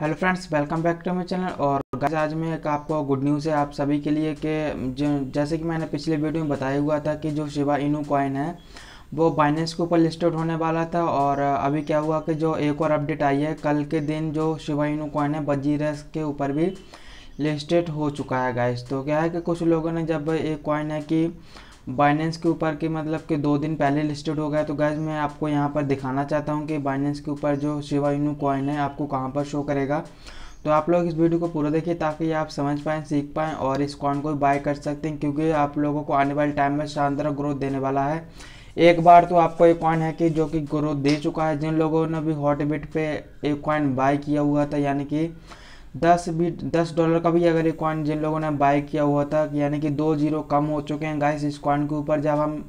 hello friends welcome back to my channel और guys आज मैं एक आपको गुड न्यूज़ है आप सभी के लिए कि जैसे कि मैंने पिछले वीडियो में बताया हुआ था कि जो शिवा इनू कॉइन है वो बाइनेंस के ऊपर लिस्टेड होने वाला था और अभी क्या हुआ कि जो एक और अपडेट आई है कल के दिन जो शिवा इनू कॉइन है बजीरस के ऊपर भी लिस्टेड हो चुका है गाइस तो क्या है कि कुछ लोगों ने जब एक कॉइन है कि बाइनेंस के ऊपर के मतलब कि दो दिन पहले लिस्टेड हो गया तो गैज मैं आपको यहाँ पर दिखाना चाहता हूँ कि बाइनेंस के ऊपर जो शिवा यूनू कॉइन है आपको कहाँ पर शो करेगा तो आप लोग इस वीडियो को पूरा देखिए ताकि आप समझ पाएँ सीख पाएँ और इस कॉइन को बाय कर सकते हैं क्योंकि आप लोगों को आने वाले टाइम में शानदार ग्रोथ देने वाला है एक बार तो आपको एक कॉइन है कि जो कि ग्रोथ दे चुका है जिन लोगों ने भी हॉट बिट एक कॉइन बाय किया हुआ था यानी कि दस भी दस डॉलर का भी अगर ये कॉइन जिन लोगों ने बाय किया हुआ था यानी कि दो जीरो कम हो चुके हैं गाइस इस कॉइन के ऊपर जब हम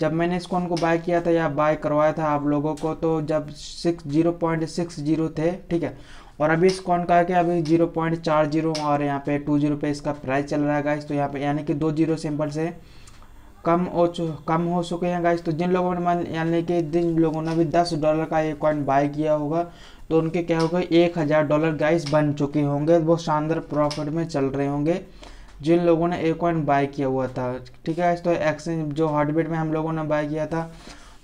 जब मैंने इस कॉइन को बाय किया था या बाय करवाया था आप लोगों को तो जब six zero point six zero थे ठीक है और अभी इस कॉइन का क्या अभी जीरो पॉइंट चार जीरो और यहाँ पे टू जीरो पे इसका प्राइस चल रहा है गाइस तो यहाँ पे यानी कि दो जीरो सिंपल से कम हो चु कम हो चुके हैं गाइस तो जिन लोगों ने मान यानी कि जिन लोगों ने अभी दस डॉलर का ये कॉइन बाय किया होगा तो उनके क्या हो गए एक हज़ार डॉलर गाइस बन चुके होंगे बहुत शानदार प्रॉफिट में चल रहे होंगे जिन लोगों ने एक कॉइन बाय किया हुआ था ठीक है तो एक्सचेंज जो हॉटबिट में हम लोगों ने बाय किया था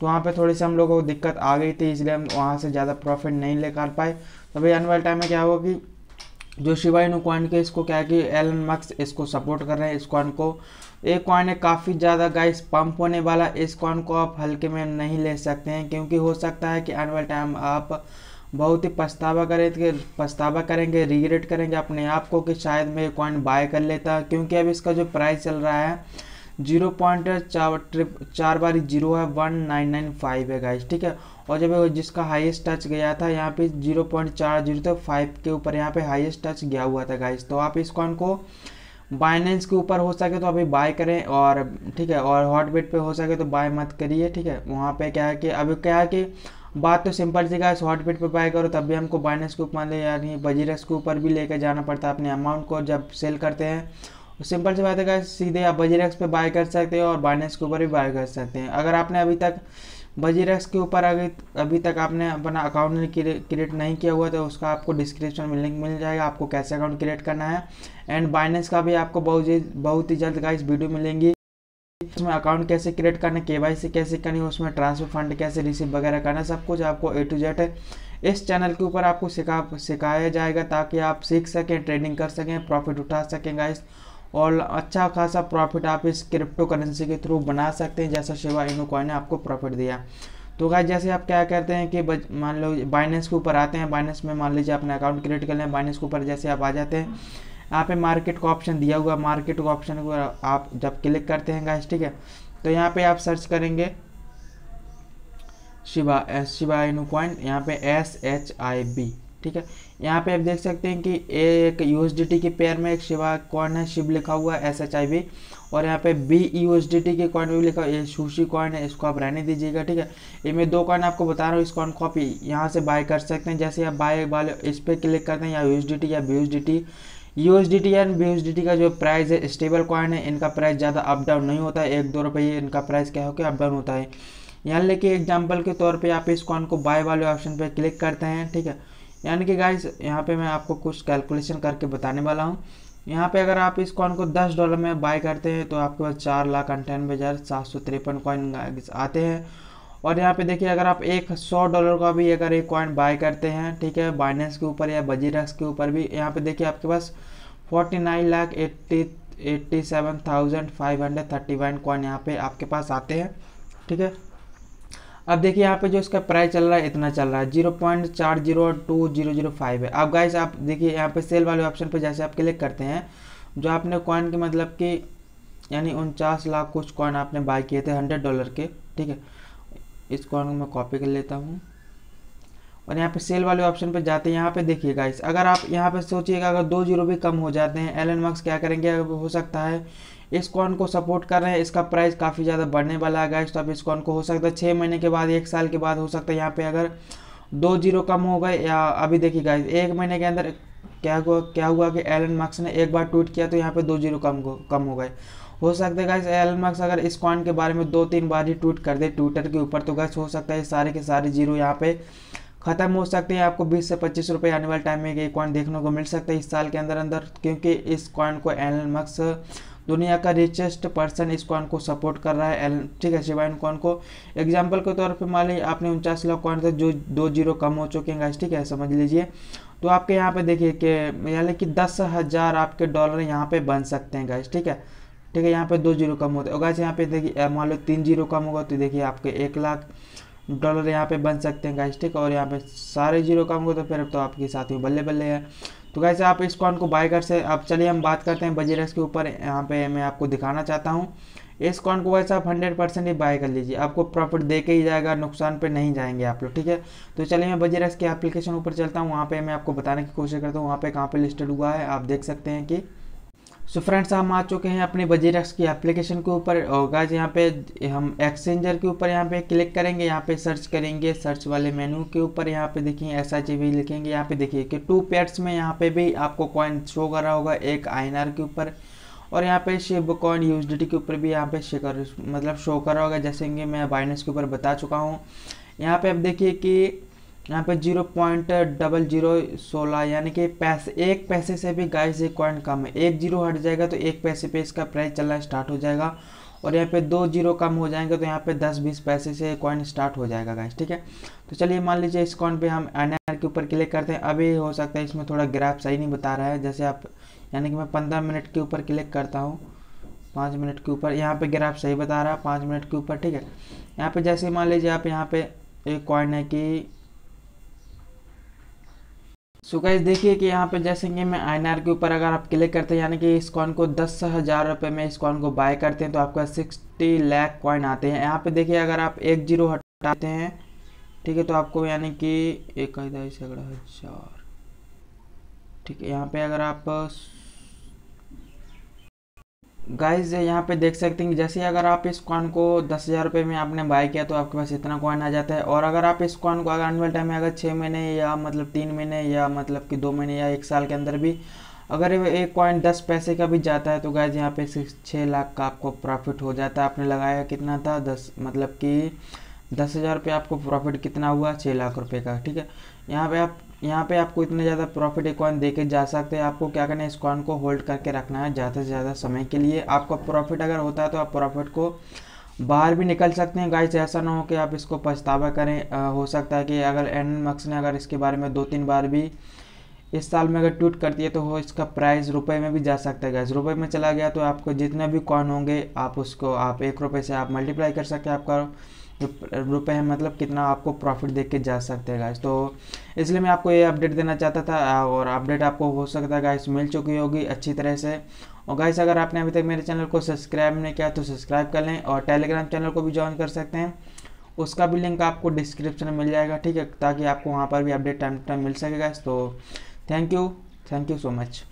तो वहाँ पे थोड़ी सी हम लोगों को दिक्कत आ गई थी इसलिए हम वहाँ से ज़्यादा प्रॉफिट नहीं ले कर पाए तो भाई आने वाले टाइम में क्या होगा कि जो शिवाइन कॉइन के इसको क्या है कि एलन मक्स इसको सपोर्ट कर रहे हैं इस कॉइन को एक कॉइन है काफ़ी ज़्यादा गाइस पंप होने वाला इस कॉइन को आप हल्के में नहीं ले सकते हैं क्योंकि हो सकता है कि आने वाले टाइम आप बहुत ही पछतावा करेंगे पछतावा करेंगे रिग्रेट करेंगे अपने आप को कि शायद मैं ये कॉइन बाय कर लेता क्योंकि अब इसका जो प्राइस चल रहा है जीरो पॉइंट चार ट्रिप चार बार जीरो है वन नाइन नाइन फाइव है गाइस ठीक है और जब जिसका हाईएस्ट टच गया था यहाँ पे जीरो पॉइंट चार जीरो तो फाइव के ऊपर यहाँ पे हाईएस्ट टच गया हुआ था गाइस तो आप इस कॉइन को बाइनेंस के ऊपर हो सके तो अभी बाय करें और ठीक है और हॉटबेट पर हो सके तो बाय मत करिए ठीक है वहाँ पर क्या है कि अभी क्या है कि बात तो सिंपल सी का शॉर्ट पिट पर बाय करो तब भी हमको बाइनस के ऊपर यानी बजीरस के ऊपर भी लेकर जाना पड़ता है अपने अमाउंट को जब सेल करते हैं तो सिंपल सी बात है कि सीधे आप बजीरक्स पे बाय कर सकते हो और बाइनेंस के ऊपर भी बाय कर सकते हैं अगर आपने अभी तक बजीरक्स के ऊपर अगर अभी तक आपने अपना अकाउंट क्रिएट नहीं किया हुआ तो उसका आपको डिस्क्रिप्शन में लिंक मिल जाएगा आपको कैसे अकाउंट क्रिएट करना है एंड बाइनेंस का भी आपको बहुत ही बहुत ही जल्द गाइस वीडियो मिलेंगी नेक्स्ट में अकाउंट कैसे क्रिएट करना के वाई सी कैसे करनी उसमें ट्रांसफर फंड कैसे रिसीव वगैरह करना सब कुछ आपको ए टू जेड है इस चैनल के ऊपर आपको सिखा सिखाया जाएगा ताकि आप सीख सकें ट्रेडिंग कर सकें प्रॉफिट उठा सकें गाइस और अच्छा खासा प्रॉफिट आप इस क्रिप्टो करेंसी के थ्रू बना सकते हैं जैसा शिवा इनो कॉइन ने आपको प्रॉफिट दिया तो गाय जैसे आप क्या करते हैं कि मान लो बाइनेंस के ऊपर आते हैं बाइनेंस में मान लीजिए अपना अकाउंट क्रिएट कर लें बाइनेंस के ऊपर जैसे आप आ जाते हैं यहाँ पे मार्केट का ऑप्शन दिया हुआ मार्केट का ऑप्शन को आप जब क्लिक करते हैं गाइस ठीक है तो यहाँ पे आप सर्च करेंगे शिवा एस शिवा इनू कॉइन यहाँ पे एस एच आई बी ठीक है यहाँ पे आप देख सकते हैं कि एक यू के पेयर में एक शिवा कॉइन है शिव लिखा हुआ है एस एच आई बी और यहाँ पे बी यू के कॉइन भी लिखा हुआ सुशी कॉइन है इसको आप रहने दीजिएगा ठीक है ये मैं दो कॉइन आपको बता रहा हूँ इस कॉइन को आप यहाँ से बाय कर सकते हैं जैसे आप बाय वाले इस पर क्लिक करते हैं या यू या बी यूएसडीटी एंड बीएसडीटी का जो प्राइस है स्टेबल कॉइन है इनका प्राइस ज़्यादा अप डाउन नहीं होता है एक दो रुपये इनका प्राइस क्या होकर अप डाउन होता है यहाँ लेके एग्जाम्पल के तौर पर आप इस कॉइन को बाय वाले ऑप्शन पर क्लिक करते हैं ठीक है यानी कि गाइस यहाँ पे मैं आपको कुछ कैलकुलेशन करके बताने वाला हूँ यहाँ पे अगर आप इस कॉइन को दस डॉलर में बाय करते हैं तो आपके पास चार लाख अंठानवे हज़ार सात सौ तिरपन कॉइन आते हैं और यहाँ पे देखिए अगर आप एक सौ डॉलर का भी अगर एक कॉइन बाय करते हैं ठीक है बाइनेंस के ऊपर या रक्स के ऊपर भी यहाँ पे देखिए आपके पास forty nine lakh eighty eighty seven thousand five hundred thirty one coin यहाँ पे आपके पास आते हैं ठीक है अब देखिए यहाँ पे जो इसका प्राइस चल रहा है इतना चल रहा है जीरो पॉइंट चार zero two zero zero five है अब गाइस आप देखिए यहाँ पे सेल वाले ऑप्शन पे जैसे आप क्लिक करते हैं जो आपने कॉइन के मतलब कि यानी उनचास लाख कुछ कॉइन आपने बाय किए थे हंड्रेड डॉलर के ठीक है इस कॉलम में कॉपी कर लेता हूँ और यहाँ पे सेल वाले ऑप्शन पे जाते हैं यहाँ पे देखिए गाइस अगर आप यहाँ पे सोचिएगा अगर दो जीरो भी कम हो जाते हैं एलन मार्क्स क्या करेंगे अगर हो सकता है इस कॉन को सपोर्ट कर रहे हैं इसका प्राइस काफ़ी ज़्यादा बढ़ने वाला है गाइस तो आप इस कॉन को हो सकता है छः महीने के बाद एक साल के बाद हो सकता है यहाँ पे अगर दो जीरो कम हो गए या अभी देखिए गाइस एक महीने के अंदर क्या हुआ क्या हुआ कि एलन मार्क्स ने एक बार ट्वीट किया तो यहाँ पर दो जीरो कम कम हो गए हो सकता है गाइस एल मार्क्स अगर इस कॉइन के बारे में दो तीन बार ही ट्वीट कर दे ट्विटर के ऊपर तो गैस हो सकता है सारे के सारे जीरो यहाँ पे खत्म हो सकते हैं आपको 20 से पच्चीस रुपये आने वाले टाइम में ये कॉइन देखने को मिल सकता है इस साल के अंदर अंदर क्योंकि इस कॉइन को एल मक्स दुनिया का रिचेस्ट पर्सन इस कॉइन को सपोर्ट कर रहा है एल ठीक है शिवाइन कॉइन को एग्जाम्पल के तौर पर मान लीजिए आपने उनचास लाख कॉइन थे जो दो जीरो कम हो चुके हैं ठीक है समझ लीजिए तो आपके यहाँ पे देखिए कि यानी कि दस हज़ार आपके डॉलर यहाँ पे बन सकते हैं गैस ठीक है ठीक है यहाँ पे दो जीरो कम होते होगा यहाँ पे देखिए मान लो तीन जीरो कम होगा तो देखिए आपके एक लाख डॉलर यहाँ पे बन सकते हैं गाइस ठीक है और यहाँ पे सारे जीरो कम होगा तो फिर तो आपके साथ ही बल्ले बल्ले है तो कैसे आप इस कॉन को बाय कर से अब चलिए हम बात करते हैं बजेरस के ऊपर यहाँ पे मैं आपको दिखाना चाहता हूँ इस कॉन को वैसे आप हंड्रेड परसेंट ही बाय कर लीजिए आपको प्रॉफिट दे के ही जाएगा नुकसान पे नहीं जाएंगे आप लोग ठीक है तो चलिए मैं बजेरस के एप्लीकेशन ऊपर चलता हूँ वहाँ पे मैं आपको बताने की कोशिश करता हूँ वहाँ पे कहाँ पे लिस्टेड हुआ है आप देख सकते हैं कि सो so फ्रेंड्स हम आ चुके हैं अपने बजेट एक्स की एप्लीकेशन के ऊपर और गाइज यहाँ पे हम एक्सचेंजर के ऊपर यहाँ पे क्लिक करेंगे यहाँ पे सर्च करेंगे सर्च वाले मेनू के ऊपर यहाँ पे देखिए एस आई भी लिखेंगे यहाँ पे देखिए कि टू पेट्स में यहाँ पे भी आपको कॉइन शो कर रहा होगा एक आई के ऊपर और यहाँ पे शिव कॉइन यूज के ऊपर भी यहाँ पे शिकर मतलब शो कर रहा होगा जैसे कि मैं बाइनस के ऊपर बता चुका हूँ यहाँ पे आप देखिए कि यहाँ पे जीरो पॉइंट डबल जीरो सोलह यानी कि पैसे एक पैसे से भी गाइस एक कॉइन कम है एक जीरो हट जाएगा तो एक पैसे पे इसका प्राइस चलना स्टार्ट हो जाएगा और यहाँ पे दो जीरो कम हो जाएंगे तो यहाँ पे दस बीस पैसे से कॉइन स्टार्ट हो जाएगा गाइस ठीक है तो चलिए मान लीजिए इस कॉइन पे हम एन के ऊपर क्लिक करते हैं अभी हो सकता है इसमें थोड़ा ग्राफ सही नहीं बता रहा है जैसे आप यानी कि मैं पंद्रह मिनट के ऊपर क्लिक करता हूँ पाँच मिनट के ऊपर यहाँ पर ग्राफ सही बता रहा है पाँच मिनट के ऊपर ठीक है यहाँ पर जैसे मान लीजिए आप यहाँ पर एक कॉइन है कि सो गाइज देखिए कि यहाँ पे जैसे कि मैं आई के ऊपर अगर आप क्लिक करते हैं यानी कि इस कॉइन को दस हज़ार रुपये में इस कॉइन को बाय करते हैं तो आपका सिक्सटी लैख कॉइन आते हैं यहाँ पे देखिए अगर आप एक जीरो हटाते हैं ठीक है तो आपको यानी कि एक हजार ठीक है यहाँ पे अगर आप गाइज यहाँ पे देख सकते हैं जैसे अगर आप इस कॉन को दस हज़ार रुपये में आपने बाय किया तो आपके पास इतना कॉइन आ जाता है और अगर आप इस कॉन को अगर आने वाले टाइम में अगर छः महीने या मतलब तीन महीने या मतलब कि दो महीने या एक साल के अंदर भी अगर एक कॉइन दस पैसे का भी जाता है तो गाइज यहाँ पे छः लाख का आपको प्रॉफिट हो जाता है आपने लगाया कितना था दस मतलब कि दस हज़ार रुपये आपको प्रॉफिट कितना हुआ छः लाख रुपये का ठीक है यहाँ पे आप यहाँ पे आपको इतना ज़्यादा प्रॉफिट एक कॉइन देके जा सकते हैं आपको क्या करना है इस कॉइन को होल्ड करके रखना है ज़्यादा से ज़्यादा समय के लिए आपका प्रॉफिट अगर होता है तो आप प्रॉफिट को बाहर भी निकल सकते हैं गाइस ऐसा ना हो कि आप इसको पछतावा करें आ, हो सकता है कि अगर एन मक्स ने अगर इसके बारे में दो तीन बार भी इस साल में अगर ट्वीट करती है तो वो इसका प्राइस रुपए में भी जा सकता है गैस रुपए में चला गया तो आपको जितने भी कॉइन होंगे आप उसको आप एक रुपये से आप मल्टीप्लाई कर सकते हैं आपका रुपए मतलब कितना आपको प्रॉफिट देख के जा सकते हैं गाइस तो इसलिए मैं आपको ये अपडेट देना चाहता था और अपडेट आपको हो सकता है गाइस मिल चुकी होगी अच्छी तरह से और गाइस अगर आपने अभी तक मेरे चैनल को सब्सक्राइब नहीं किया तो सब्सक्राइब कर लें और टेलीग्राम चैनल को भी ज्वाइन कर सकते हैं उसका भी लिंक आपको डिस्क्रिप्शन में मिल जाएगा ठीक है ताकि आपको वहाँ पर भी अपडेट टाइम टू टाइम मिल सके गाइस तो thank you thank you so much